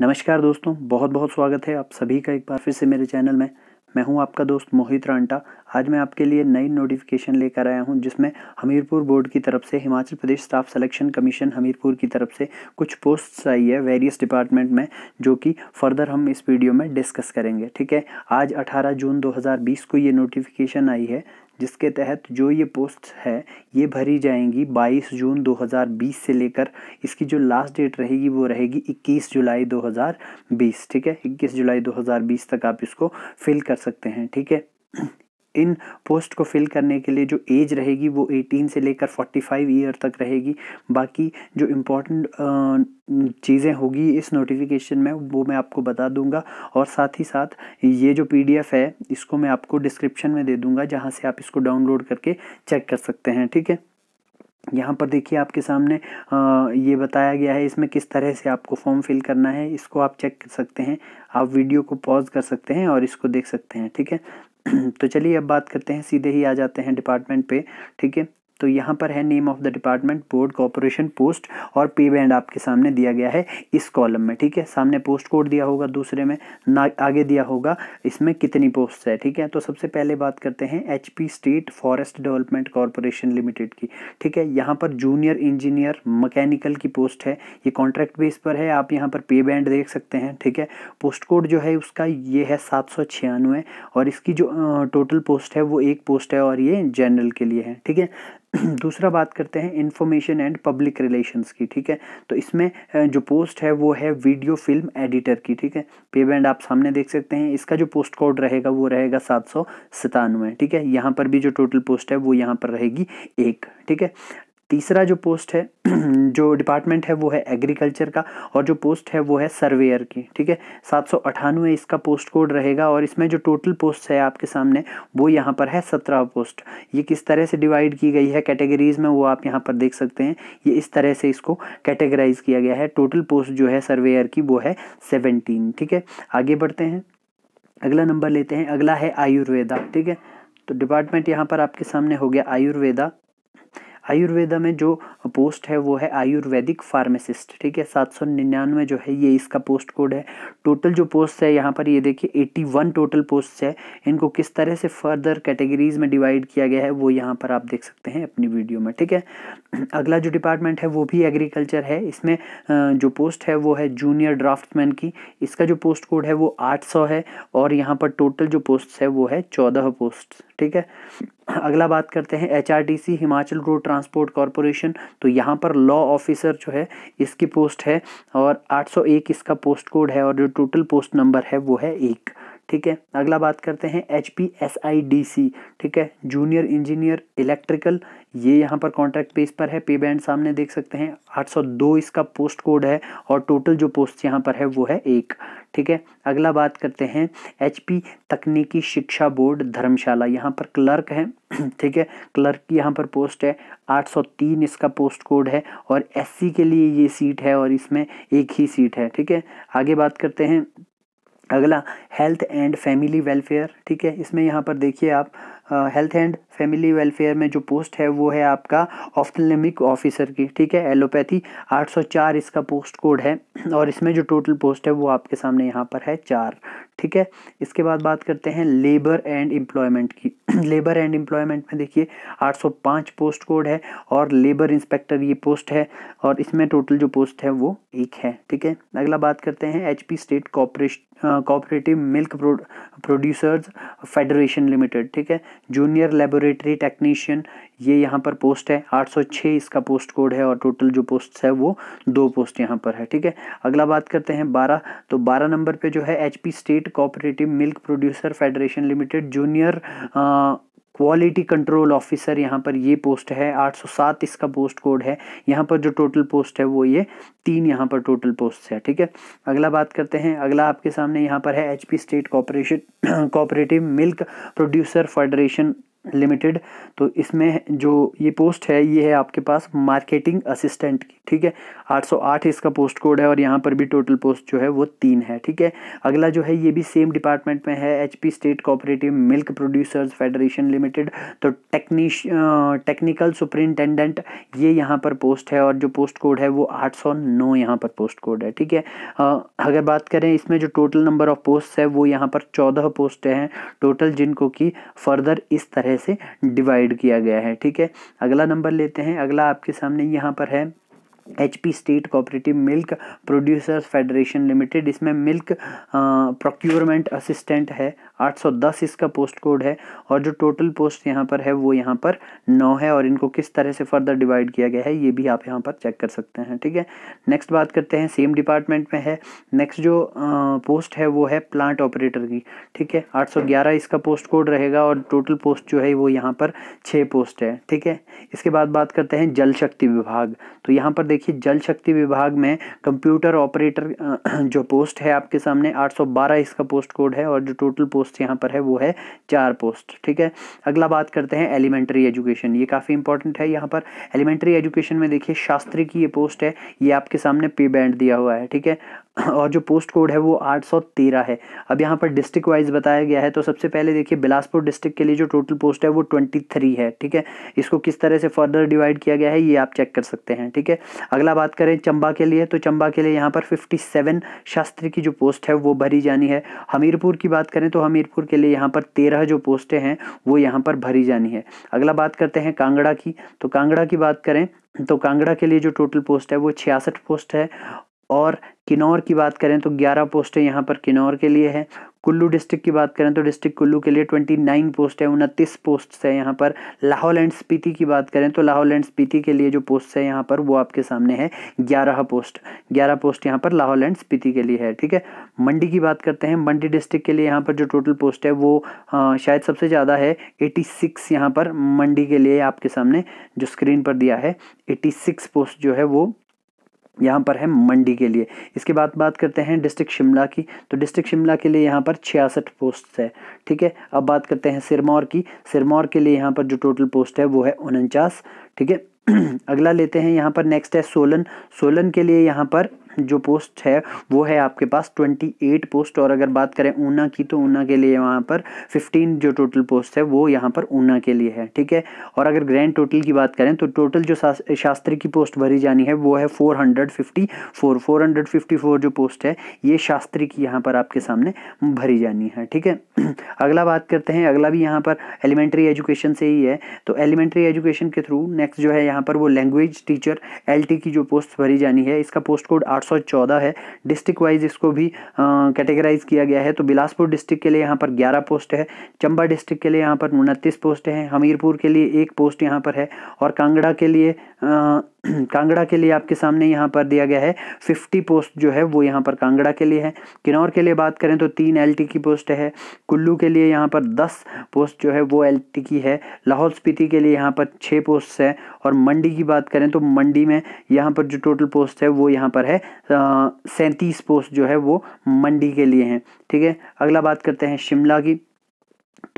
नमस्कार दोस्तों बहुत बहुत स्वागत है आप सभी का एक बार फिर से मेरे चैनल में मैं हूं आपका दोस्त मोहित रांटा आज मैं आपके लिए नई नोटिफिकेशन लेकर आया हूं जिसमें हमीरपुर बोर्ड की तरफ से Himachal Pradesh staff selection commission Hamirpur की तरफ से कुछ पोस्ट्स आई है वेरियस डिपार्टमेंट में जो कि फर्दर हम इस वीडियो में डिस्कस करेंगे ठीक है आज 18 जून 2020 को ये नोटिफिकेशन आई है जिसके तहत जो ये पोस्ट है ये भरी जाएंगी 22 जून 2020 से लेकर इसकी जो लास्ट डेट रहेगी वो रहेगी 21 जुलाई 2020 ठीक है 21 जुलाई 2020 तक आप इसको फिल कर सकते हैं ठीक है इन पोस्ट को फिल करने के लिए जो एज रहेगी वो 18 से लेकर 45 ईयर तक रहेगी बाकी जो इम्पोर्टेंट चीज़ें होगी इस नोटिफिकेशन में वो मैं आपको बता दूंगा और साथ ही साथ ये जो पीडीएफ है इसको मैं आपको डिस्क्रिप्शन में दे दूंगा जहाँ से आप इसको डाउनलोड करके चेक कर सकते हैं ठीक है यहाँ पर देखिए आपके सामने आ, ये बताया गया है इसमें किस तरह से आपको फॉर्म फिल करना है इसको आप चेक कर सकते हैं आप वीडियो को पॉज कर सकते हैं और इसको देख सकते हैं ठीक है तो चलिए अब बात करते हैं सीधे ही आ जाते हैं डिपार्टमेंट पे ठीक है तो यहाँ पर है name of the department board corporation post और पे बैंड आपके सामने दिया गया है इस कॉलम में ठीक है सामने पोस्ट कोड दिया होगा दूसरे में ना आगे दिया होगा इसमें कितनी पोस्ट है ठीक है तो सबसे पहले बात करते हैं H state forest development corporation limited की ठीक है यहाँ पर जूनियर इंजीनियर मकैनिकल की पोस्ट है ये कॉन्ट्रैक्ट बेस पर है आप यहाँ पर पे बैंड देख सकते हैं ठीक है पोस्ट कोड जो है उसका ये है सात सौ छियानवे और इसकी जो टोटल पोस्ट है वो एक पोस्ट है और ये जनरल के लिए है ठीक है दूसरा बात करते हैं इन्फॉर्मेशन एंड पब्लिक रिलेशंस की ठीक है तो इसमें जो पोस्ट है वो है वीडियो फिल्म एडिटर की ठीक है पे बैंड आप सामने देख सकते हैं इसका जो पोस्ट कोड रहेगा वो रहेगा सात सौ सतानवे ठीक है यहाँ पर भी जो टोटल पोस्ट है वो यहाँ पर रहेगी एक ठीक है तीसरा जो पोस्ट है जो डिपार्टमेंट है वो है एग्रीकल्चर का और जो पोस्ट है वो है सर्वेयर की ठीक है सात सौ अठानवे इसका पोस्ट कोड रहेगा और इसमें जो टोटल पोस्ट है आपके सामने वो यहाँ पर है सत्रह पोस्ट ये किस तरह से डिवाइड की गई है कैटेगरीज में वो आप यहाँ पर देख सकते हैं ये इस तरह से इसको कैटेगराइज किया गया है टोटल पोस्ट जो है सर्वेयर की वो है सेवनटीन ठीक है आगे बढ़ते हैं अगला नंबर लेते हैं अगला है आयुर्वेदा ठीक है तो डिपार्टमेंट यहाँ पर आपके सामने हो गया आयुर्वेदा आयुर्वेदा में जो पोस्ट है वो है आयुर्वेदिक फार्मासिस्ट ठीक है सात सौ निन्यानवे जो है ये इसका पोस्ट कोड है टोटल जो पोस्ट है यहाँ पर ये देखिए एट्टी वन टोटल पोस्ट है इनको किस तरह से फर्दर कैटेगरीज में डिवाइड किया गया है वो यहाँ पर आप देख सकते हैं अपनी वीडियो में ठीक है अगला जो डिपार्टमेंट है वो भी एग्रीकल्चर है इसमें जो पोस्ट है वो है जूनियर ड्राफ्टमैन की इसका जो पोस्ट कोड है वो आठ सौ है और यहाँ पर टोटल जो पोस्ट है वो है चौदह पोस्ट ठीक है अगला बात करते हैं H Himachal road transport corporation तो यहाँ पर लॉ ऑफिसर जो है इसकी पोस्ट है और 801 इसका पोस्ट कोड है और जो टोटल पोस्ट नंबर है वो है एक ठीक है अगला बात करते हैं H P S I D C ठीक है जूनियर इंजीनियर इलेक्ट्रिकल ये यहाँ पर कॉन्ट्रैक्ट बेस पर है पे बैंड सामने देख सकते हैं 802 इसका पोस्ट कोड है और टोटल जो पोस्ट यहाँ पर है वो है एक ठीक है अगला बात करते हैं एच पी तकनीकी शिक्षा बोर्ड धर्मशाला यहाँ पर क्लर्क है ठीक है क्लर्क की यहाँ पर पोस्ट है 803 इसका पोस्ट कोड है और एस के लिए ये सीट है और इसमें एक ही सीट है ठीक है आगे बात करते हैं अगला हेल्थ एंड फैमिली वेलफेयर ठीक है इसमें यहाँ पर देखिए आप हेल्थ एंड फैमिली वेलफेयर में जो पोस्ट है वो है आपका ऑफ्थलमिक ऑफिसर की ठीक है एलोपैथी 804 इसका पोस्ट कोड है और इसमें जो टोटल पोस्ट है वो आपके सामने यहाँ पर है चार ठीक है इसके बाद बात करते हैं लेबर एंड एम्प्लॉयमेंट की लेबर एंड एम्प्लॉयमेंट में देखिए 805 पोस्ट कोड है और लेबर इंस्पेक्टर ये पोस्ट है और इसमें टोटल जो पोस्ट है वो एक है ठीक है अगला बात करते हैं H state cooperative milk producers federation limited ठीक है जूनियर लेबोरेटरी टेक्नीशियन ये यहाँ पर पोस्ट है 806 इसका पोस्ट कोड है और टोटल जो पोस्ट है वो दो पोस्ट यहाँ पर है ठीक है अगला बात करते हैं 12 तो 12 नंबर पे जो है HP state cooperative milk producer federation limited junior quality control officer यहाँ पर ये पोस्ट है 807 इसका पोस्ट कोड है यहाँ पर जो टोटल पोस्ट है वो ये तीन यहाँ पर टोटल पोस्ट है ठीक है अगला बात करते हैं अगला आपके सामने यहाँ पर है HP state corporation cooperative milk producer federation limited तो इसमें जो ये पोस्ट है ये है आपके पास मार्केटिंग असिस्टेंट की ठीक है 808 इसका पोस्ट कोड है और यहाँ पर भी टोटल पोस्ट जो है वो तीन है ठीक है अगला जो है ये भी सेम डिपार्टमेंट में है HP state cooperative milk producers federation limited तो टेक्नीश टेक्निकल सुपरिंटेंडेंट ये यहाँ पर पोस्ट है और जो पोस्ट कोड है वो आठ सौ नौ यहाँ पर पोस्ट कोड है ठीक है अगर बात करें इसमें जो टोटल नंबर ऑफ पोस्ट है वो यहाँ पर चौदह पोस्ट हैं टोटल जिनको कि फर्दर इस तरह से डिवाइड किया गया है ठीक है अगला नंबर लेते हैं अगला आपके सामने यहाँ पर है HP state cooperative milk producers federation limited इसमें मिल्क प्रोक्योरमेंट असिस्टेंट है 810 इसका पोस्ट कोड है और जो टोटल पोस्ट यहाँ पर है वो यहाँ पर 9 है और इनको किस तरह से फर्दर डिवाइड किया गया है ये भी आप यहाँ पर चेक कर सकते हैं ठीक है नेक्स्ट बात करते हैं सेम डिपार्टमेंट में है नेक्स्ट जो आ, पोस्ट है वो है प्लांट ऑपरेटर की ठीक है 811 इसका पोस्ट कोड रहेगा और टोटल पोस्ट जो है वो यहाँ पर छः पोस्ट है ठीक है इसके बाद बात करते हैं जल शक्ति विभाग तो यहाँ पर देखिए जल शक्ति विभाग में कंप्यूटर ऑपरेटर जो पोस्ट है आपके सामने आठ इसका पोस्ट कोड है और जो टोटल पोस्ट पोस्ट यहाँ पर है वो है चार पोस्ट ठीक है अगला बात करते हैं एलिमेंट्री एजुकेशन ये काफ़ी इंपॉर्टेंट है यहाँ पर एलिमेंट्री एजुकेशन में देखिए शास्त्री की ये पोस्ट है ये आपके सामने पे बैंड दिया हुआ है ठीक है और जो पोस्ट कोड है वो 813 है अब यहाँ पर डिस्ट्रिक्ट वाइज बताया गया है तो सबसे पहले देखिए बिलासपुर डिस्ट्रिक्ट के लिए जो टोटल पोस्ट है वो 23 है ठीक है इसको किस तरह से फर्दर डिवाइड किया गया है ये आप चेक कर सकते हैं ठीक है अगला बात करें चंबा के लिए तो चंबा के लिए यहाँ पर सेवन शास्त्री की जो पोस्ट है वो भरी जानी है हमीरपुर की बात करें तो हमीरपुर के लिए यहाँ पर तेरह जो पोस्टें हैं वो यहाँ पर भरी जानी है अगला बात करते हैं कांगड़ा की तो कांगड़ा की बात करें तो कांगड़ा के लिए जो टोटल पोस्ट है वो छियासठ पोस्ट है और किन्नौर की बात करें तो 11 पोस्टें यहाँ पर किन्नौर के लिए है कुल्लू डिस्ट्रिक्ट की बात करें तो डिस्ट्रिक्ट कुल्लू के लिए 29 पोस्ट है उनतीस पोस्ट है यहाँ पर लाहौल एंड स्पीति की बात करें तो लाहौल एंड स्पीति के लिए जो पोस्ट है यहाँ पर वो आपके सामने है 11 पोस्ट 11 पोस्ट यहाँ पर लाहौल एंड स्पीति के लिए है ठीक है मंडी की बात करते हैं मंडी डिस्ट्रिक्ट के लिए यहाँ पर जो टोटल पोस्ट है वो आ, हाँ, शायद सबसे ज़्यादा है एटी सिक्स यहाँ पर मंडी के लिए आपके सामने जो स्क्रीन पर दिया है एटी सिक्स पोस्ट जो है वो यहाँ पर है मंडी के लिए इसके बाद बात करते हैं डिस्ट्रिक्ट शिमला की तो डिस्ट्रिक्ट शिमला के लिए यहाँ पर छियासठ पोस्ट है ठीक है अब बात करते हैं सिरमौर की सिरमौर के लिए यहाँ पर जो टोटल पोस्ट है वो है उनचास ठीक है अगला लेते हैं यहाँ पर नेक्स्ट है सोलन सोलन के लिए यहाँ पर जो पोस्ट है वो है आपके पास ट्वेंटी एट पोस्ट और अगर बात करें ऊना की तो ऊना के लिए वहाँ पर फिफ्टीन जो टोटल पोस्ट है वो यहाँ पर ऊना के लिए है ठीक है और अगर ग्रैंड टोटल की बात करें तो टोटल जो शास्त्री की पोस्ट भरी जानी है वो है four four four hundred hundred fifty fifty four जो पोस्ट है ये शास्त्री की यहाँ पर आपके सामने भरी जानी है ठीक है अगला बात करते हैं अगला भी यहाँ पर एलिमेंट्री एजुकेशन से ही है तो एलिमेंट्री एजुकेशन के थ्रू नेक्स्ट जो है यहाँ पर वो लैंग्वेज टीचर एल की जो पोस्ट भरी जानी है इसका पोस्ट कोड आठ 114 है डिस्ट्रिक्ट वाइज इसको भी कैटेगराइज किया गया है तो बिलासपुर डिस्ट्रिक्ट के लिए यहाँ पर 11 पोस्ट है चंबा डिस्ट्रिक्ट के लिए यहाँ पर उनतीस पोस्ट हैं हमीरपुर के लिए एक पोस्ट यहाँ पर है और कांगड़ा के लिए कांगड़ा के लिए आपके सामने यहाँ पर दिया गया है फिफ्टी पोस्ट जो है वो यहाँ पर कांगड़ा के लिए है किन्नौर के लिए बात करें तो तीन एल की पोस्ट है कुल्लू के लिए यहाँ पर दस पोस्ट जो है वो एल की है लाहौल स्पीति के लिए यहाँ पर छः पोस्ट है और मंडी की बात करें तो मंडी में यहाँ पर जो टोटल पोस्ट है वो यहाँ पर है सैंतीस पोस्ट जो है वो मंडी के लिए हैं ठीक है अगला बात करते हैं शिमला की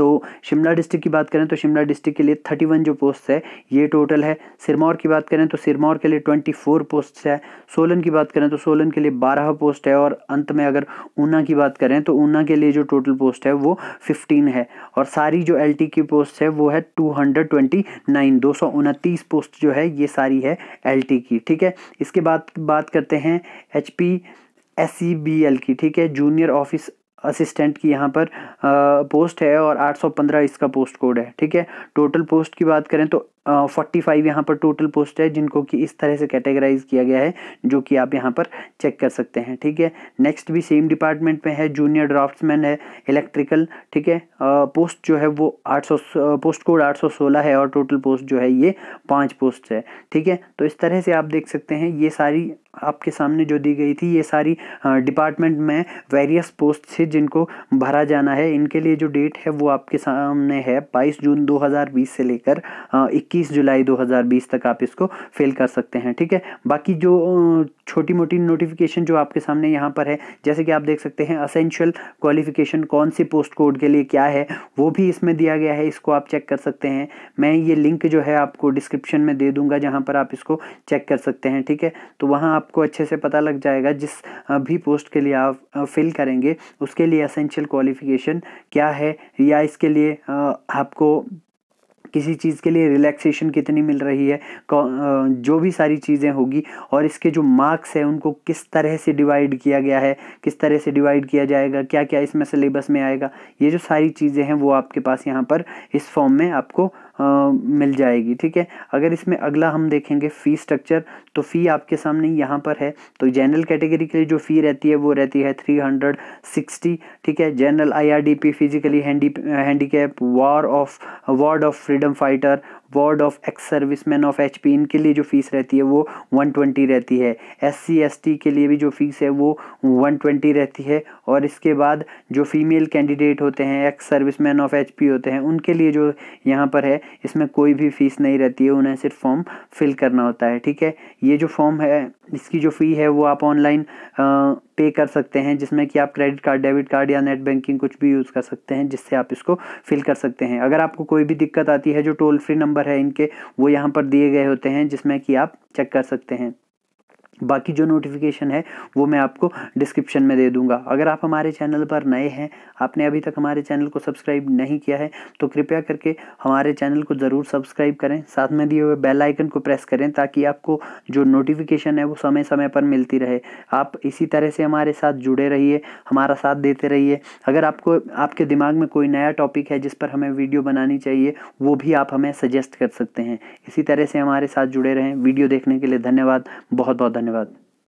तो शिमला डिस्ट्रिक्ट की बात करें तो शिमला डिस्ट्रिक्ट के लिए थर्टी वन जो पोस्ट है ये टोटल है सिरमौर की बात करें तो सिरमौर के लिए ट्वेंटी फोर पोस्ट है सोलन की बात करें तो सोलन के लिए बारह पोस्ट है और अंत में अगर ऊना की बात करें तो ऊना के लिए जो टोटल पोस्ट है वो फिफ्टीन है और सारी जो एल की पोस्ट है वो है टू हंड्रेड ट्वेंटी नाइन दो सौ उनतीस पोस्ट जो है ये सारी है एल की ठीक है इसके बाद बात करते हैं एच पी एस की ठीक है जूनियर ऑफिस असिस्टेंट की यहाँ पर पोस्ट है और 815 इसका पोस्ट कोड है ठीक है टोटल पोस्ट की बात करें तो फोर्टी फाइव यहाँ पर टोटल पोस्ट है जिनको कि इस तरह से कैटेगराइज किया गया है जो कि आप यहाँ पर चेक कर सकते हैं ठीक है नेक्स्ट भी सेम डिपार्टमेंट में है जूनियर ड्राफ्ट्समैन है इलेक्ट्रिकल ठीक है पोस्ट जो है वो आठ सौ पोस्ट कोड आठ सौ सोलह है और टोटल पोस्ट जो है ये पाँच पोस्ट है ठीक है तो इस तरह से आप देख सकते हैं ये सारी आपके सामने जो दी गई थी ये सारी डिपार्टमेंट में वेरियस पोस्ट से जिनको भरा जाना है इनके लिए जो डेट है वो आपके सामने है 22 जून 2020 से लेकर इक्कीस जुलाई बीस तक आप इसको फिल कर सकते हैं ठीक है बाकी जो छोटी मोटी नोटिफिकेशन जो आपके सामने यहाँ पर है जैसे कि आप देख सकते हैं असेंशियल क्वालिफिकेशन कौन सी पोस्ट कोड के लिए क्या है वो भी इसमें दिया गया है इसको आप चेक कर सकते हैं मैं ये लिंक जो है आपको डिस्क्रिप्शन में दे दूंगा जहाँ पर आप इसको चेक कर सकते हैं ठीक है तो वहाँ आपको अच्छे से पता लग जाएगा जिस भी पोस्ट के लिए आप फिल करेंगे उसके लिए असेंशियल क्वालिफिकेशन क्या है या इसके लिए आपको किसी चीज़ के लिए रिलैक्सेशन कितनी मिल रही है जो भी सारी चीज़ें होगी और इसके जो मार्क्स हैं उनको किस तरह से डिवाइड किया गया है किस तरह से डिवाइड किया जाएगा क्या क्या इसमें सिलेबस में आएगा ये जो सारी चीज़ें हैं वो आपके पास यहाँ पर इस फॉर्म में आपको मिल जाएगी ठीक है अगर इसमें अगला हम देखेंगे फ़ी स्ट्रक्चर तो फ़ी आपके सामने यहाँ पर है तो जनरल कैटेगरी के लिए जो फ़ी रहती है वो रहती है थ्री हंड्रेड सिक्सटी ठीक है general I IRDP physically handicap ward of ward of freedom fighter ward of ex serviceman of H P इनके लिए जो फीस रहती है वो वन ट्वेंटी रहती है एस सी एस टी के लिए भी जो फीस है वो वन ट्वेंटी रहती है और इसके बाद जो फीमेल कैंडिडेट होते हैं ex serviceman of H P होते हैं उनके लिए जो यहाँ पर है इसमें कोई भी फीस नहीं रहती है उन्हें सिर्फ फॉर्म फिल करना होता है ठीक है ये जो फॉर्म है इसकी जो फ़ी है वो आप ऑनलाइन पे कर सकते हैं जिसमें कि आप क्रेडिट कार्ड डेबिट कार्ड या नेट बैंकिंग कुछ भी यूज़ कर सकते हैं जिससे आप इसको फिल कर सकते हैं अगर आपको कोई भी दिक्कत आती है जो टोल फ्री नंबर है इनके वो यहाँ पर दिए गए होते हैं जिसमें कि आप चेक कर सकते हैं बाकी जो नोटिफिकेशन है वो मैं आपको डिस्क्रिप्शन में दे दूंगा अगर आप हमारे चैनल पर नए हैं आपने अभी तक हमारे चैनल को सब्सक्राइब नहीं किया है तो कृपया करके हमारे चैनल को ज़रूर सब्सक्राइब करें साथ में दिए हुए बेल आइकन को प्रेस करें ताकि आपको जो नोटिफिकेशन है वो समय समय पर मिलती रहे आप इसी तरह से हमारे साथ जुड़े रहिए हमारा साथ देते रहिए अगर आपको आपके दिमाग में कोई नया टॉपिक है जिस पर हमें वीडियो बनानी चाहिए वो भी आप हमें सजेस्ट कर सकते हैं इसी तरह से हमारे साथ जुड़े रहें वीडियो देखने के लिए धन्यवाद बहुत बहुत धन्यवाद ধন্যবাদ